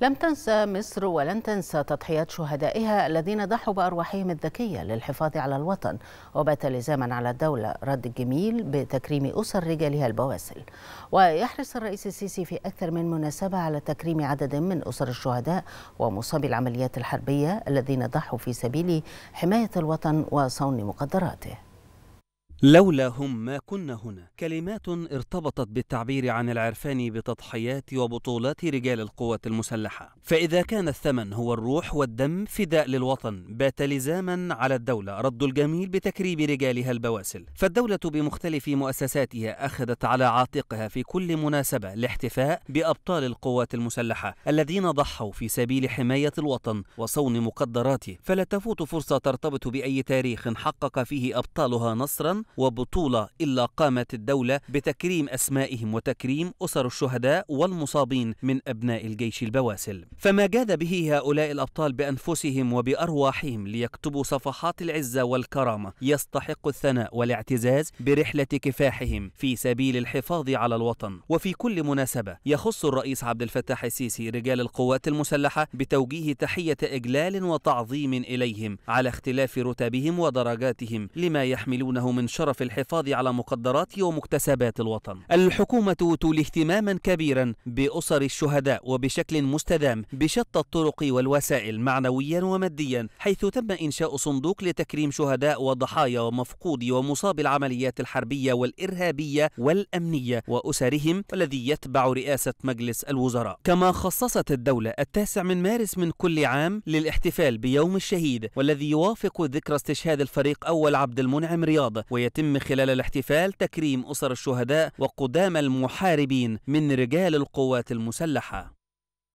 لم تنسى مصر ولن تنسى تضحيات شهدائها الذين ضحوا بأرواحهم الذكية للحفاظ على الوطن وبات لزاما على الدولة رد الجميل بتكريم أسر رجالها البواسل ويحرص الرئيس السيسي في أكثر من مناسبة على تكريم عدد من أسر الشهداء ومصابي العمليات الحربية الذين ضحوا في سبيل حماية الوطن وصون مقدراته لولا هم ما كنا هنا كلمات ارتبطت بالتعبير عن العرفان بتضحيات وبطولات رجال القوات المسلحة فإذا كان الثمن هو الروح والدم فداء للوطن بات لزاما على الدولة رد الجميل بتكريم رجالها البواسل فالدولة بمختلف مؤسساتها أخذت على عاتقها في كل مناسبة الاحتفاء بأبطال القوات المسلحة الذين ضحوا في سبيل حماية الوطن وصون مقدراته فلا تفوت فرصة ترتبط بأي تاريخ حقق فيه أبطالها نصرا وبطولة إلا قامت الدولة بتكريم أسمائهم وتكريم أسر الشهداء والمصابين من أبناء الجيش البواسل فما جاد به هؤلاء الأبطال بأنفسهم وبأرواحهم ليكتبوا صفحات العزة والكرامة يستحق الثناء والاعتزاز برحلة كفاحهم في سبيل الحفاظ على الوطن وفي كل مناسبة يخص الرئيس عبد الفتاح السيسي رجال القوات المسلحة بتوجيه تحية إجلال وتعظيم إليهم على اختلاف رتبهم ودرجاتهم لما يحملونه من شرف الحفاظ على مقدرات ومكتسبات الوطن الحكومة تولي اهتماما كبيرا بأسر الشهداء وبشكل مستدام بشتى الطرق والوسائل معنويا وماديا حيث تم إنشاء صندوق لتكريم شهداء وضحايا ومفقود ومصاب العمليات الحربية والإرهابية والأمنية وأسرهم الذي يتبع رئاسة مجلس الوزراء كما خصصت الدولة التاسع من مارس من كل عام للاحتفال بيوم الشهيد والذي يوافق ذكرى استشهاد الفريق أول عبد المنعم رياض وي ويتم خلال الاحتفال تكريم أسر الشهداء وقدام المحاربين من رجال القوات المسلحة